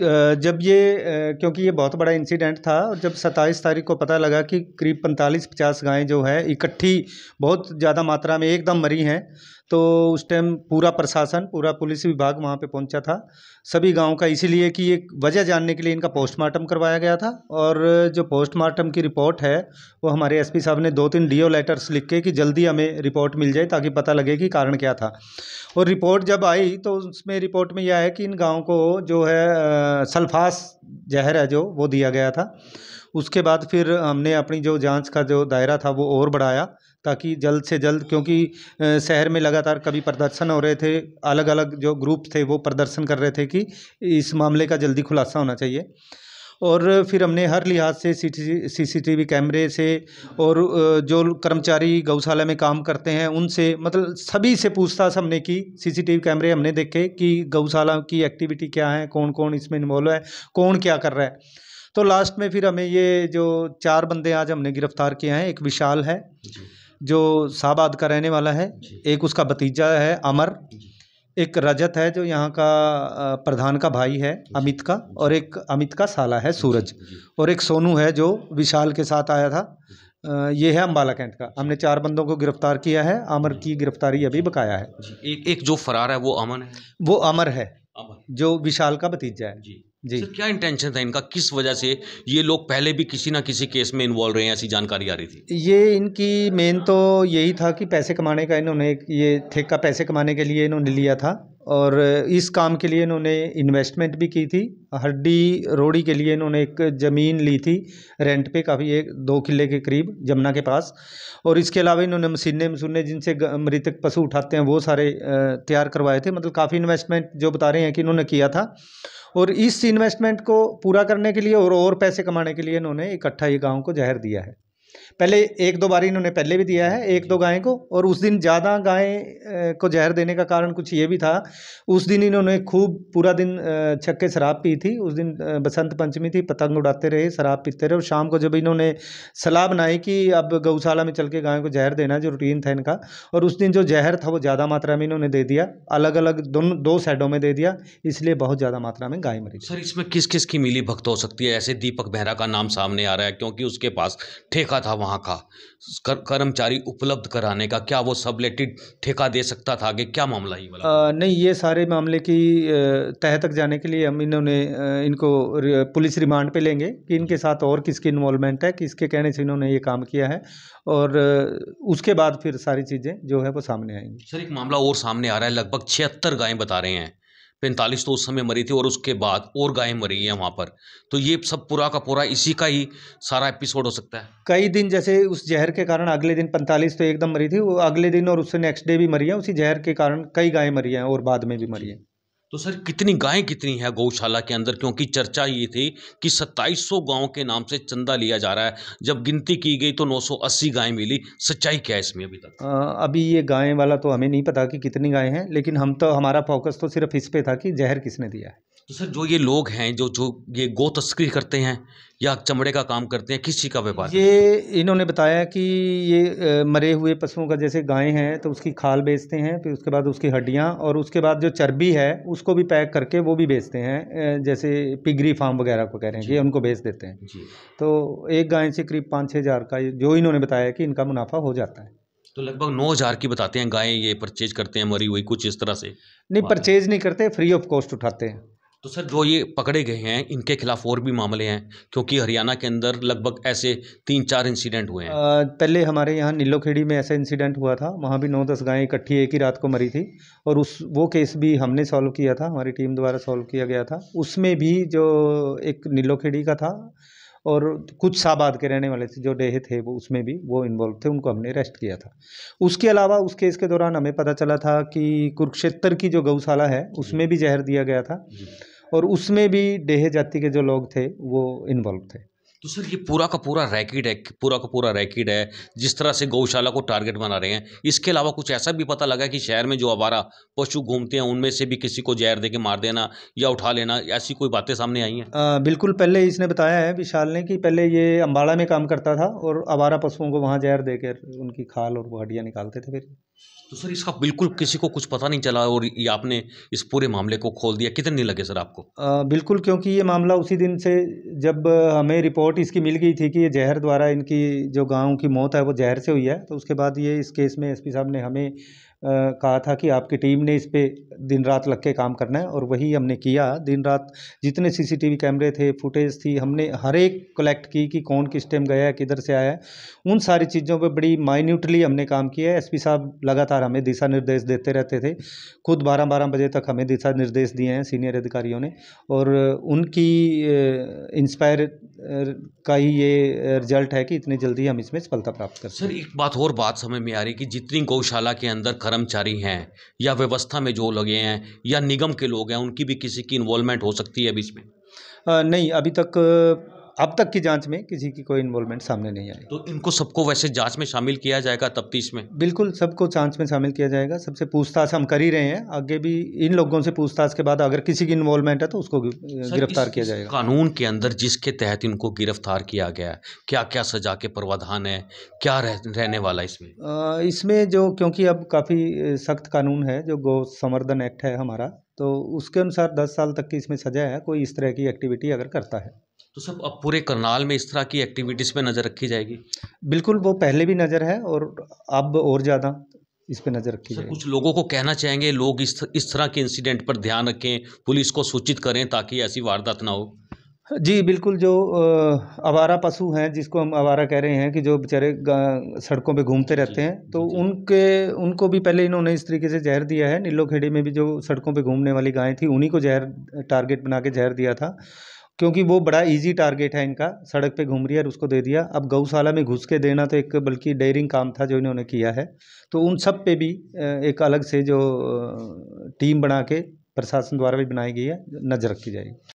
जब ये क्योंकि ये बहुत बड़ा इंसिडेंट था और जब सत्ताईस तारीख को पता लगा कि करीब पैंतालीस पचास गायें जो है इकट्ठी बहुत ज़्यादा मात्रा में एकदम मरी हैं तो उस टाइम पूरा प्रशासन पूरा पुलिस विभाग वहाँ पे पहुँचा था सभी गांव का इसीलिए कि एक वजह जानने के लिए इनका पोस्टमार्टम करवाया गया था और जो पोस्टमार्टम की रिपोर्ट है वो हमारे एसपी साहब ने दो तीन डीओ लेटर्स लिख के कि जल्दी हमें रिपोर्ट मिल जाए ताकि पता लगे कि कारण क्या था और रिपोर्ट जब आई तो उसमें रिपोर्ट में यह है कि इन गाँव को जो है सल्फास जहर है जो वो दिया गया था उसके बाद फिर हमने अपनी जो जाँच का जो दायरा था वो और बढ़ाया ताकि जल्द से जल्द क्योंकि शहर में लगातार कभी प्रदर्शन हो रहे थे अलग अलग जो ग्रुप थे वो प्रदर्शन कर रहे थे कि इस मामले का जल्दी खुलासा होना चाहिए और फिर हमने हर लिहाज से सी सी टी वी कैमरे से और जो कर्मचारी गौशाला में काम करते हैं उनसे मतलब सभी से पूछताछ हमने की सीसीटीवी कैमरे हमने देखे कि गौशाला की एक्टिविटी क्या है कौन कौन इसमें इन्वॉल्व है कौन क्या कर रहा है तो लास्ट में फिर हमें ये जो चार बंदे आज हमने गिरफ्तार किए हैं एक विशाल है जो शाहबाद का रहने वाला है एक उसका भतीजा है अमर एक रजत है जो यहाँ का प्रधान का भाई है अमित का और एक अमित का साला है सूरज और एक सोनू है जो विशाल के साथ आया था ये है अम्बाला कैंट का हमने चार बंदों को गिरफ्तार किया है अमर की गिरफ्तारी अभी बकाया है एक एक जो फरार है वो अमन है वो अमर है जो विशाल का भतीजा है जी जी सर क्या इंटेंशन था इनका किस वजह से ये लोग पहले भी किसी ना किसी केस में इन्वॉल्व रहे हैं ऐसी जानकारी आ रही थी ये इनकी मेन तो यही था कि पैसे कमाने का इन्होंने ये ठेका पैसे कमाने के लिए इन्होंने लिया था और इस काम के लिए इन्होंने इन्वेस्टमेंट भी की थी हड्डी रोड़ी के लिए इन्होंने एक ज़मीन ली थी रेंट पे काफ़ी एक दो किले के करीब जमुना के पास और इसके अलावा इन्होंने मशीने मसूने जिनसे मृतक पशु उठाते हैं वो सारे तैयार करवाए थे मतलब काफ़ी इन्वेस्टमेंट जो बता रहे हैं कि इन्होंने किया था और इस इन्वेस्टमेंट को पूरा करने के लिए और और पैसे कमाने के लिए इन्होंने इकट्ठा ये गाँव को जहर दिया है पहले एक दो बार इन्होंने पहले भी दिया है एक दो गाय को और उस दिन ज़्यादा गाय को जहर देने का कारण कुछ ये भी था उस दिन इन्होंने खूब पूरा दिन छक्के शराब पी थी उस दिन बसंत पंचमी थी पतंग उड़ाते रहे शराब पीते रहे और शाम को जब इन्होंने सलाह बनाई कि अब गौशाला में चल के गायों को जहर देना जो रूटीन था इनका और उस दिन जो जहर था वो ज़्यादा मात्रा में इन्होंने दे दिया अलग अलग दोनों दो साइडों में दे दिया इसलिए बहुत ज़्यादा मात्रा में गाय मरी सर इसमें किस किस की मिली भक्त हो सकती है ऐसे दीपक बहरा का नाम सामने आ रहा है क्योंकि उसके पास ठेका था वहाँ का कर, कर्मचारी उपलब्ध कराने का क्या वो सबलेटेड ठेका दे सकता था आगे क्या मामला ये वाला आ, नहीं ये सारे मामले की तह तक जाने के लिए हम इन्होंने इनको पुलिस रिमांड पे लेंगे कि इनके साथ और किसकी इन्वॉल्वमेंट है किसके कहने से इन्होंने ये काम किया है और उसके बाद फिर सारी चीज़ें जो है वो सामने आएंगी सर एक मामला और सामने आ रहा है लगभग छिहत्तर गायें बता रहे हैं पैंतालीस तो उस समय मरी थी और उसके बाद और गायें मरी हैं वहाँ पर तो ये सब पूरा का पूरा इसी का ही सारा एपिसोड हो सकता है कई दिन जैसे उस जहर के कारण अगले दिन पैंतालीस तो एकदम मरी थी वो अगले दिन और उससे नेक्स्ट डे भी मरी है उसी जहर के कारण कई गायें मरी हैं और बाद में भी मरी हैं तो सर कितनी गायें कितनी है गौशाला के अंदर क्योंकि चर्चा ये थी कि 2700 गांव के नाम से चंदा लिया जा रहा है जब गिनती की गई तो 980 गायें मिली सच्चाई क्या है इसमें अभी तक आ, अभी ये गायें वाला तो हमें नहीं पता कि कितनी गायें हैं लेकिन हम तो हमारा फोकस तो सिर्फ इस पे था कि जहर किसने दिया है तो सर जो ये लोग हैं जो जो ये गो तस्करी करते हैं या चमड़े का काम करते हैं किस चीज़ का व्यापार ये इन्होंने बताया कि ये मरे हुए पशुओं का जैसे गाय हैं तो उसकी खाल बेचते हैं फिर उसके बाद उसकी हड्डियाँ और उसके बाद जो चर्बी है उसको भी पैक करके वो भी बेचते हैं जैसे पिगरी फार्म वगैरह को कह रहे हैं ये उनको बेच देते हैं जी तो एक गाय से करीब पाँच छः हज़ार का जो इन्होंने बताया कि इनका मुनाफा हो जाता है तो लगभग नौ हज़ार की बताते हैं गायें ये परचेज करते हैं मरी हुई कुछ इस तरह से नहीं परचेज नहीं करते फ्री ऑफ कॉस्ट उठाते हैं तो सर जो ये पकड़े गए हैं इनके खिलाफ और भी मामले हैं क्योंकि हरियाणा के अंदर लगभग ऐसे तीन चार इंसिडेंट हुए हैं आ, पहले हमारे यहाँ नीलोखेड़ी में ऐसा इंसिडेंट हुआ था वहाँ भी नौ दस गायें इकट्ठी एक ही रात को मरी थी और उस वो केस भी हमने सॉल्व किया था हमारी टीम द्वारा सॉल्व किया गया था उसमें भी जो एक नीलोखेड़ी का था और कुछ साबाद के रहने वाले थे जो डेहे थे वो उसमें भी वो इन्वॉल्व थे उनको हमने अरेस्ट किया था उसके अलावा उस केस के दौरान हमें पता चला था कि कुरुक्षेत्र की जो गौशाला है उसमें भी जहर दिया गया था और उसमें भी डेहे जाति के जो लोग थे वो इन्वॉल्व थे तो सर ये पूरा का पूरा रैकेट है पूरा का पूरा रैकेट है जिस तरह से गौशाला को टारगेट बना रहे हैं इसके अलावा कुछ ऐसा भी पता लगा कि शहर में जो आवारा पशु घूमते हैं उनमें से भी किसी को जहर दे के मार देना या उठा लेना ऐसी कोई बातें सामने आई हैं बिल्कुल पहले इसने बताया है विशाल ने कि पहले ये अम्बाड़ा में काम करता था और आवारा पशुओं को वहाँ जहर देकर उनकी खाल और हड्डियाँ निकालते थे फिर तो सर इसका बिल्कुल किसी को कुछ पता नहीं चला और ये आपने इस पूरे मामले को खोल दिया कितने दिन लगे सर आपको आ, बिल्कुल क्योंकि ये मामला उसी दिन से जब हमें रिपोर्ट इसकी मिल गई थी कि ये जहर द्वारा इनकी जो गांव की मौत है वो जहर से हुई है तो उसके बाद ये इस केस में एसपी साहब ने हमें कहा था कि आपकी टीम ने इस पर दिन रात लग के काम करना है और वही हमने किया दिन रात जितने सी सी टी वी कैमरे थे फुटेज थी हमने हर एक कलेक्ट की कि कौन किस टाइम गया है किधर से आया है उन सारी चीज़ों पर बड़ी माइन्यूटली हमने काम किया है एस पी साहब लगातार हमें दिशा निर्देश देते रहते थे खुद बारह बारह बजे तक हमें दिशा निर्देश दिए हैं सीनियर अधिकारियों ने और उनकी इंस्पायर का ही ये रिजल्ट है कि इतनी जल्दी हम इसमें सफलता प्राप्त कर सर एक बात और बात समझ में आ रही कि जितनी गौशाला के अंदर कर्मचारी हैं या व्यवस्था में जो लगे हैं या निगम के लोग हैं उनकी भी किसी की इन्वॉल्वमेंट हो सकती है अभी इसमें नहीं अभी तक अब तक की जांच में किसी की कोई इन्वॉल्वमेंट सामने नहीं आई तो इनको सबको वैसे जांच में शामिल किया जाएगा तफ्तीश में बिल्कुल सबको जांच में शामिल किया जाएगा सबसे पूछताछ हम कर ही रहे हैं आगे भी इन लोगों से पूछताछ के बाद अगर किसी की इन्वॉल्वमेंट है तो उसको गिरफ्तार किया जाएगा कानून के अंदर जिसके तहत इनको गिरफ्तार किया गया है क्या क्या सजा के प्रावधान है क्या रहने वाला इसमें इसमें जो क्योंकि अब काफ़ी सख्त कानून है जो गौ संवर्धन एक्ट है हमारा तो उसके अनुसार 10 साल तक की इसमें सजा है कोई इस तरह की एक्टिविटी अगर करता है तो सब अब पूरे करनाल में इस तरह की एक्टिविटीज़ पे नज़र रखी जाएगी बिल्कुल वो पहले भी नज़र है और अब और ज़्यादा इस पे नज़र रखी जाएगी कुछ लोगों को कहना चाहेंगे लोग इस तरह के इंसिडेंट पर ध्यान रखें पुलिस को सूचित करें ताकि ऐसी वारदात ना हो जी बिल्कुल जो आवारा पशु हैं जिसको हम आवारा कह रहे हैं कि जो बेचारे सड़कों पे घूमते रहते हैं तो उनके उनको भी पहले इन्होंने इस तरीके से जहर दिया है नीलो खेड़ी में भी जो सड़कों पे घूमने वाली गायें थी उन्हीं को जहर टारगेट बना के जहर दिया था क्योंकि वो बड़ा ईजी टारगेट है इनका सड़क पे घूम रही है और उसको दे दिया अब गौशाला में घुस के देना तो एक बल्कि डेयरिंग काम था जो इन्होंने किया है तो उन सब पे भी एक अलग से जो टीम बना के प्रशासन द्वारा भी बनाई गई है नज़र रखी जाएगी